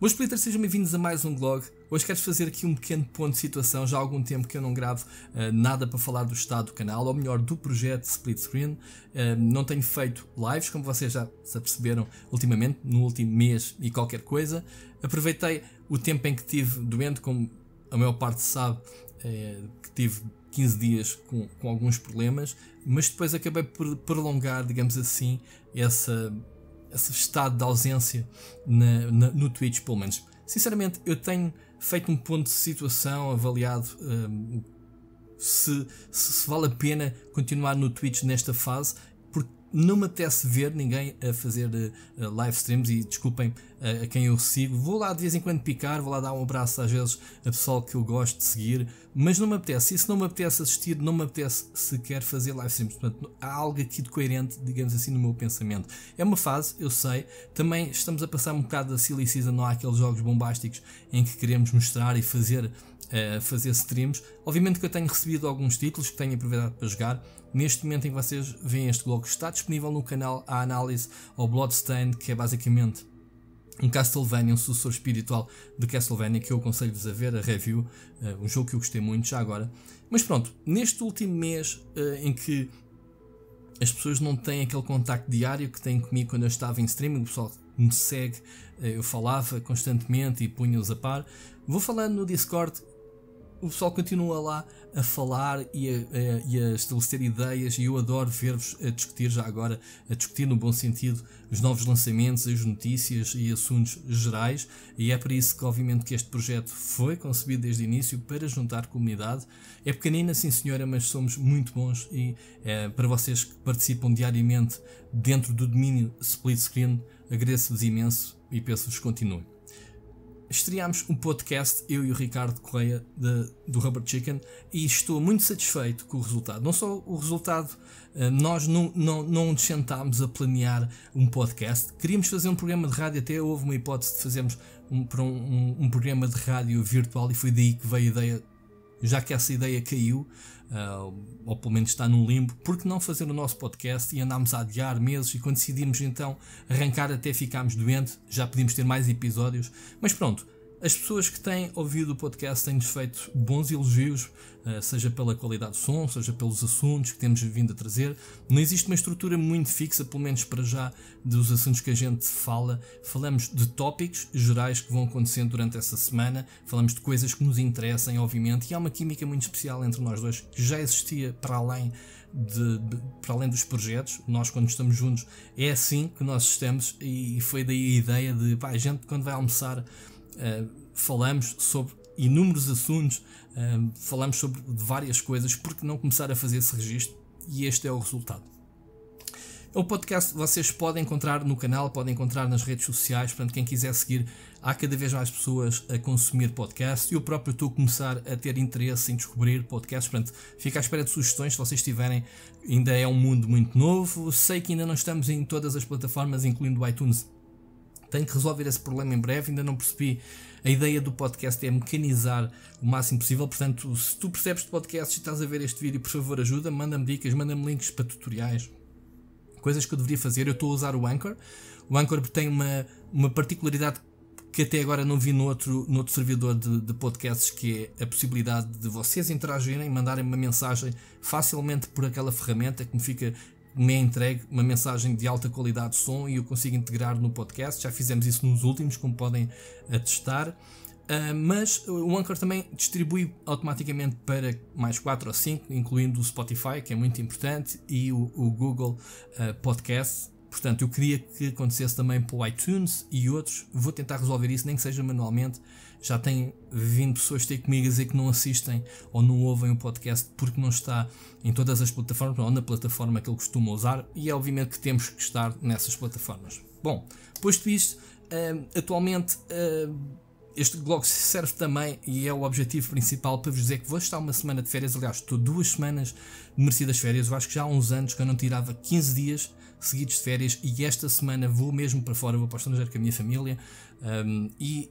Meus Splitters, sejam bem-vindos a mais um vlog. Hoje quero fazer aqui um pequeno ponto de situação. Já há algum tempo que eu não gravo uh, nada para falar do estado do canal, ou melhor, do projeto Split Screen. Uh, não tenho feito lives, como vocês já se aperceberam ultimamente, no último mês e qualquer coisa. Aproveitei o tempo em que tive doente, como a maior parte sabe, uh, que tive 15 dias com, com alguns problemas, mas depois acabei por prolongar, digamos assim, essa esse estado de ausência na, na, no Twitch, pelo menos. Sinceramente, eu tenho feito um ponto de situação, avaliado um, se, se, se, vale a pena continuar no Twitch nesta fase não me apetece ver ninguém a fazer uh, live streams e desculpem uh, a quem eu sigo. Vou lá de vez em quando picar, vou lá dar um abraço às vezes a pessoal que eu gosto de seguir, mas não me apetece. E se não me apetece assistir, não me apetece sequer fazer live streams. Portanto, há algo aqui de coerente, digamos assim, no meu pensamento. É uma fase, eu sei. Também estamos a passar um bocado da silly season, não há aqueles jogos bombásticos em que queremos mostrar e fazer a eh, fazer streams. Obviamente que eu tenho recebido alguns títulos que tenho aproveitado para jogar. Neste momento em que vocês veem este blog está disponível no canal a análise ao Bloodstained, que é basicamente um Castlevania, um sucessor espiritual de Castlevania que eu aconselho-vos a ver, a review, eh, um jogo que eu gostei muito já agora. Mas pronto, neste último mês eh, em que as pessoas não têm aquele contacto diário que têm comigo quando eu estava em streaming, o pessoal me segue, eu falava constantemente e punha-os a par. Vou falando no Discord o pessoal continua lá a falar e a, a, e a estabelecer ideias e eu adoro ver-vos a discutir já agora, a discutir no bom sentido os novos lançamentos, as notícias e assuntos gerais e é para isso que obviamente que este projeto foi concebido desde o início para juntar comunidade. É pequenina sim senhora, mas somos muito bons e é, para vocês que participam diariamente dentro do domínio split screen agradeço-vos imenso e peço-vos continuem estreámos um podcast, eu e o Ricardo Correia de, do Rubber Chicken, e estou muito satisfeito com o resultado. Não só o resultado, eh, nós não, não, não nos sentámos a planear um podcast, queríamos fazer um programa de rádio, até houve uma hipótese de fazermos um, um, um programa de rádio virtual, e foi daí que veio a ideia já que essa ideia caiu, uh, ou pelo menos está num limbo, porque não fazer o nosso podcast e andámos a adiar meses e quando decidimos então arrancar até ficámos doentes, já podíamos ter mais episódios, mas pronto, as pessoas que têm ouvido o podcast têm-nos feito bons elogios, eh, seja pela qualidade do som, seja pelos assuntos que temos vindo a trazer. Não existe uma estrutura muito fixa, pelo menos para já, dos assuntos que a gente fala. Falamos de tópicos gerais que vão acontecendo durante essa semana, falamos de coisas que nos interessem, obviamente, e há uma química muito especial entre nós dois que já existia para além. De, de, para além dos projetos, nós quando estamos juntos é assim que nós estamos e foi daí a ideia de pá, a gente quando vai almoçar eh, falamos sobre inúmeros assuntos, eh, falamos sobre várias coisas, porque não começar a fazer esse registro e este é o resultado. É o podcast vocês podem encontrar no canal, podem encontrar nas redes sociais, portanto, quem quiser seguir, há cada vez mais pessoas a consumir podcast. Eu próprio estou a começar a ter interesse em descobrir podcasts, portanto, fico à espera de sugestões se vocês tiverem. Ainda é um mundo muito novo, sei que ainda não estamos em todas as plataformas, incluindo o iTunes tenho que resolver esse problema em breve, ainda não percebi. A ideia do podcast é mecanizar o máximo possível, portanto, se tu percebes de podcast e estás a ver este vídeo, por favor, ajuda, manda-me dicas, manda-me links para tutoriais, coisas que eu deveria fazer. Eu estou a usar o Anchor. O Anchor tem uma, uma particularidade que até agora não vi noutro, outro servidor de, de podcasts, que é a possibilidade de vocês interagirem, mandarem uma mensagem facilmente por aquela ferramenta que me fica me é entregue uma mensagem de alta qualidade de som e eu consigo integrar no podcast. Já fizemos isso nos últimos, como podem atestar. Uh, mas o Anchor também distribui automaticamente para mais 4 ou 5, incluindo o Spotify, que é muito importante, e o, o Google uh, ah, Podcast. Portanto, eu queria que acontecesse também para o iTunes e outros. Vou tentar resolver isso, nem que seja manualmente. Já tem vindo pessoas ter comigo a dizer que não assistem ou não ouvem o podcast porque não está em todas as plataformas ou na plataforma que ele costuma usar. E é obviamente que temos que estar nessas plataformas. Bom, posto isto, uh, atualmente. Uh, este blog serve também e é o objetivo principal para vos dizer que vou estar uma semana de férias. Aliás, estou duas semanas de merecidas férias. Eu acho que já há uns anos que eu não tirava 15 dias seguidos de férias e esta semana vou mesmo para fora, vou para o estrangeiro com a minha família um, e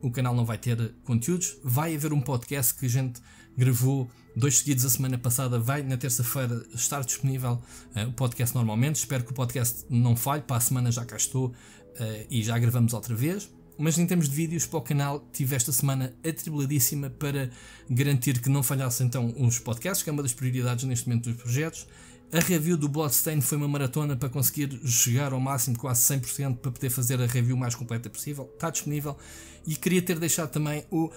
o canal não vai ter conteúdos. Vai haver um podcast que a gente gravou dois seguidos a semana passada, vai na terça-feira estar disponível uh, o podcast normalmente. Espero que o podcast não falhe, para a semana já cá estou uh, e já gravamos outra vez. Mas em termos de vídeos para o canal, tive esta semana atribuladíssima para garantir que não falhassem então uns podcasts, que é uma das prioridades neste momento dos projetos, a review do Bloodstain foi uma maratona para conseguir chegar ao máximo quase 100% para poder fazer a review mais completa possível. Está disponível. E queria ter deixado também o uh,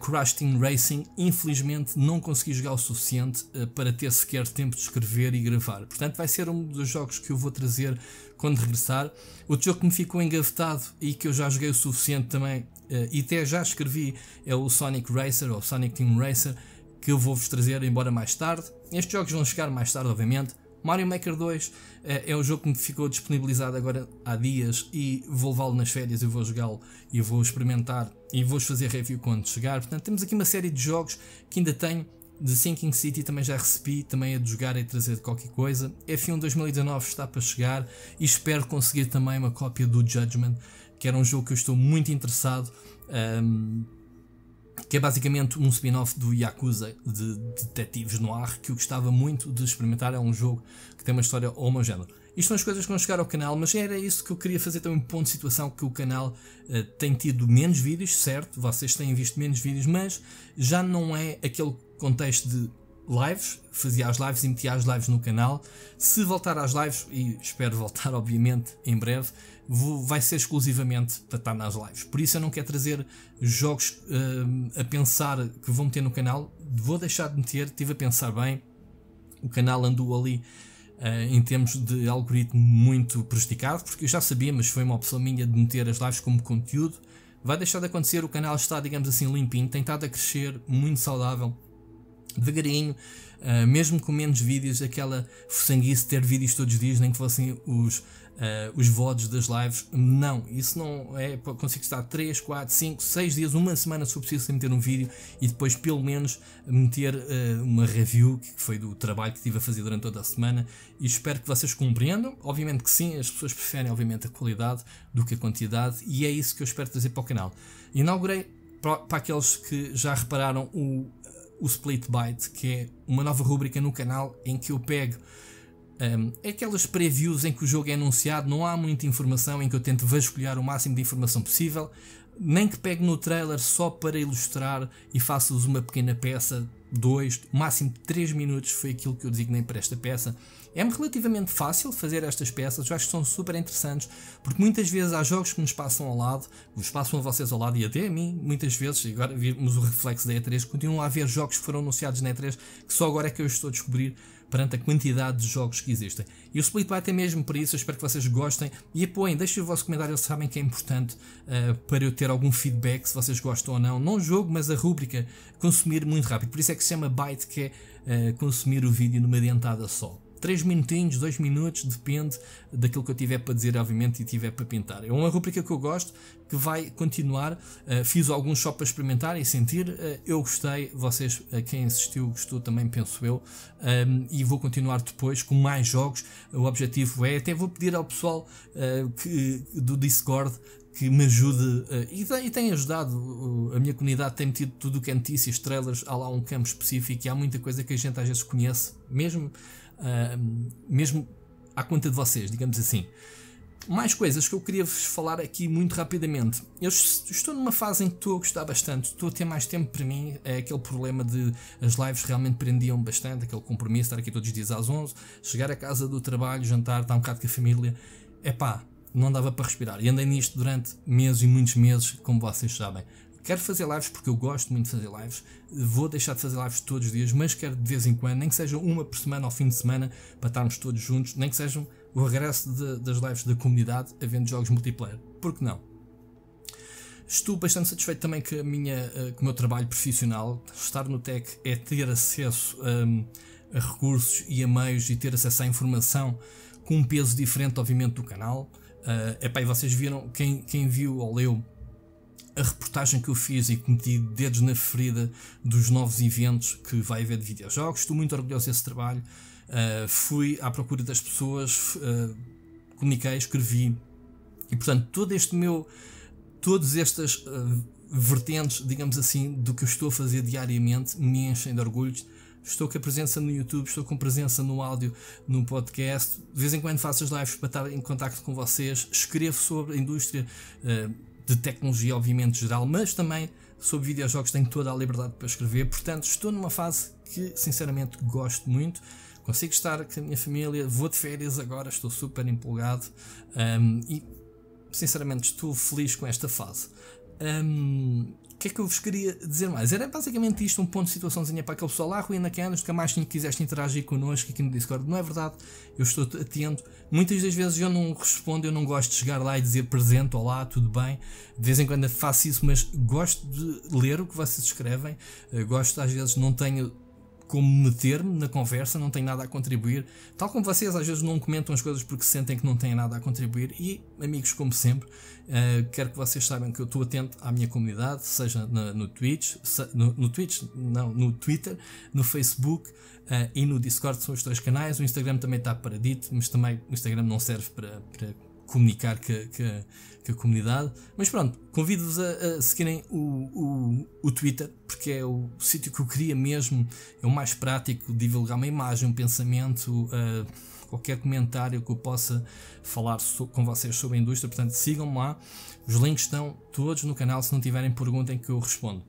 Crash Team Racing. Infelizmente não consegui jogar o suficiente uh, para ter sequer tempo de escrever e gravar. Portanto, vai ser um dos jogos que eu vou trazer quando regressar. Outro jogo que me ficou engavetado e que eu já joguei o suficiente também uh, e até já escrevi é o Sonic Racer ou Sonic Team Racer que eu vou-vos trazer, embora mais tarde. Estes jogos vão chegar mais tarde, obviamente. Mario Maker 2 é, eh, é um jogo que me ficou disponibilizado agora há dias e vou levá-lo nas férias e vou jogá-lo e vou experimentar e vou fazer review quando chegar. Portanto, temos aqui uma série de jogos que ainda tenho. The Sinking City também já recebi, também é de jogar e trazer qualquer coisa. F1 2019 está para chegar e espero conseguir também uma cópia do Judgment, que era um jogo que eu estou muito interessado. Um, ehm, que é basicamente um spin-off do Yakuza de detetives no ar que eu gostava muito de experimentar. É um jogo que tem uma história homogénea. Isto são as coisas que vão chegar ao canal, mas era isso que eu queria fazer também um ponto de situação que o canal uh, tem tido menos vídeos, certo? Vocês têm visto menos vídeos, mas já não é aquele contexto de lives, fazia as lives e metia as lives no canal. Se voltar às lives, e espero voltar, obviamente, em breve, vou, vai ser exclusivamente para estar nas lives. Por isso eu não quero trazer jogos hum, a pensar que vou meter no canal. Vou deixar de meter, estive a pensar bem. O canal andou ali Uh, em termos de algoritmo muito prejudicado, porque eu já sabia, mas foi uma opção minha de meter as lives como conteúdo. Vai deixar de acontecer, o canal está, digamos assim, limpinho, tem estado a crescer, muito saudável devagarinho, uh, mesmo com menos vídeos, aquela sanguice ter vídeos todos os dias, nem que fossem os, uh, os votos das lives, não, isso não é, consigo estar 3, 4, 5, 6 dias, uma semana se for preciso meter um vídeo e depois pelo menos meter uh, uma review, que foi do trabalho que estive a fazer durante toda a semana e espero que vocês compreendam, obviamente que sim, as pessoas preferem obviamente a qualidade do que a quantidade e é isso que eu espero trazer para o canal. Inaugurei para aqueles que já repararam o o Split Byte, que é uma nova rubrica no canal em que eu pego um, aquelas previews em que o jogo é anunciado, não há muita informação, em que eu tento vasculhar o máximo de informação possível, nem que pegue no trailer só para ilustrar e faça-vos uma pequena peça, dois, máximo três minutos foi aquilo que eu designei para esta peça. É-me relativamente fácil fazer estas peças, eu acho que são super interessantes, porque muitas vezes há jogos que nos passam ao lado, nos passam a vocês ao lado e até a mim, muitas vezes, agora vimos o reflexo da E3, continuam a haver jogos que foram anunciados na E3 que só agora é que eu estou a descobrir perante a quantidade de jogos que existem. E o Splitbyte é mesmo para isso, eu espero que vocês gostem e apoiem, deixem o vosso comentário, eles sabem que é importante uh, para eu ter algum feedback se vocês gostam ou não, não o jogo, mas a rúbrica consumir muito rápido, por isso é que se chama Byte, que é uh, consumir o vídeo numa dentada só. 3 minutinhos, 2 minutos, depende daquilo que eu tiver para dizer, obviamente, e tiver para pintar. É uma rubrica que eu gosto, que vai continuar. Uh, fiz alguns só para experimentar e sentir. Uh, eu gostei, vocês, uh, quem assistiu, gostou também, penso eu. Um, ehm, e vou continuar depois com mais jogos. O objetivo é, até vou pedir ao pessoal que, do Discord que me ajude eh, e, e tem ajudado. A minha comunidade tem metido tudo o que é notícias, trailers, há lá um campo específico e há muita coisa que a gente às vezes conhece, mesmo, ah, mesmo à conta de vocês, digamos assim. Mais coisas que eu queria vos falar aqui muito rapidamente. Eu estou numa fase em que estou a gostar bastante, estou a ter mais tempo para mim. É aquele problema de as lives realmente prendiam bastante, aquele compromisso, estar aqui todos os dias às 11, chegar à casa do trabalho, jantar, estar um bocado com a família. É pá, não dava para respirar. E andei nisto durante meses e muitos meses, como vocês sabem. Quero fazer lives porque eu gosto muito de fazer lives. Vou deixar de fazer lives todos os dias, mas quero de vez em quando, nem que seja uma por semana ao fim de semana, para estarmos todos juntos, nem que sejam o regresso de, das lives da comunidade havendo jogos multiplayer. Por que não? Estou bastante satisfeito também que, a minha, eh, que o meu trabalho profissional, estar no tech, é ter acesso a, hum, a recursos e a meios e ter acesso à informação com um peso diferente, obviamente, do canal. Uh, epá, e vocês viram, quem, quem viu ou leu a reportagem que eu fiz e que meti dedos na ferida dos novos eventos que vai haver de videojogos, estou muito orgulhoso desse trabalho. Uh, fui à procura das pessoas, uh, comuniquei, escrevi, e portanto todo este meu, todas estas uh, vertentes, digamos assim, do que eu estou a fazer diariamente me enchem de orgulho estou com a presença no YouTube, estou com presença no áudio, no podcast. De vez em quando faço as lives para estar em contato com vocês. Escrevo sobre a indústria eh, de tecnologia, obviamente, geral, mas também sobre videojogos tenho toda a liberdade para escrever. Portanto, estou numa fase que sinceramente gosto muito. Consigo estar com a minha família, vou de férias agora, estou super empolgado um, ehm, e sinceramente estou feliz com esta fase. Um, o que é que eu vos queria dizer mais? Era basicamente isto, um ponto de situaçãozinha para aquele pessoal lá, Rui Anacanos, que mais quiseste interagir connosco aqui no Discord. Não é verdade, eu estou atento. Muitas das vezes eu não respondo, eu não gosto de chegar lá e dizer presente, olá, tudo bem. De vez em quando faço isso, mas gosto de ler o que vocês escrevem. Eu eh, gosto, às vezes, não tenho como meter-me na conversa, não tenho nada a contribuir. Tal como vocês às vezes não comentam as coisas porque sentem que não têm nada a contribuir. E, amigos, como sempre, uh, quero que vocês saibam que eu estou atento à minha comunidade, seja na, no Twitch, se, no, no, Twitch, não, no Twitter, no Facebook uh, e no Discord, são os três canais. O Instagram também está paradito, mas também o Instagram não serve para, para comunicar com, com, com a comunidade. Mas pronto, convido-vos a, a, seguirem o, o, o, Twitter, porque é o sítio que eu queria mesmo, é o mais prático, divulgar uma imagem, um pensamento, uh, qualquer comentário que eu possa falar so, com vocês sobre a indústria. Portanto, sigam-me lá. Os links estão todos no canal. Se não tiverem, perguntem que eu respondo.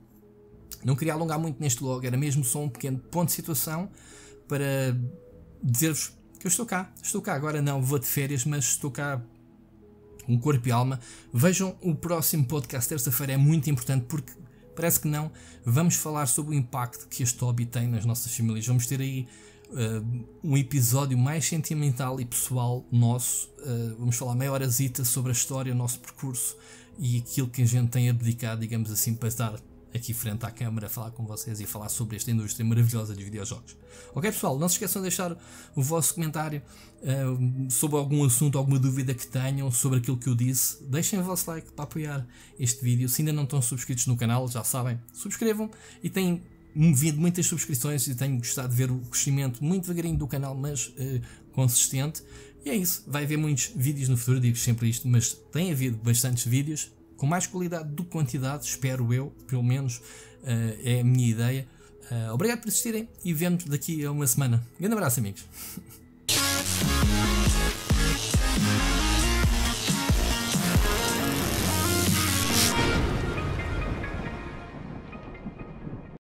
Não queria alongar muito neste log, era mesmo só um pequeno ponto de situação para dizer-vos que eu estou cá. Estou cá agora, não vou de férias, mas estou cá um corpo e alma. Vejam o próximo podcast terça-feira, é muito importante porque parece que não, vamos falar sobre o impacto que este hobby tem nas nossas famílias. Vamos ter aí uh, um episódio mais sentimental e pessoal nosso. Uh, vamos falar meia horazita sobre a história, o nosso percurso e aquilo que a gente tem abdicado, digamos assim, para estar aqui frente à câmara falar com vocês e falar sobre esta indústria maravilhosa de videojogos. Ok, pessoal? Não se esqueçam de deixar o vosso comentário uh, sobre algum assunto, alguma dúvida que tenham sobre aquilo que eu disse. Deixem o vosso like para apoiar este vídeo. Se ainda não estão subscritos no canal, já sabem, subscrevam e têm vindo muitas subscrições e tenho gostado de ver o crescimento muito devagarinho do canal, mas uh, consistente. E é isso. Vai haver muitos vídeos no futuro, digo sempre isto, mas tem havido bastantes vídeos com mais qualidade do que quantidade, espero eu, pelo menos eh, é a minha ideia. Eh, obrigado por assistirem e vemos daqui a uma semana. Um grande abraço, amigos.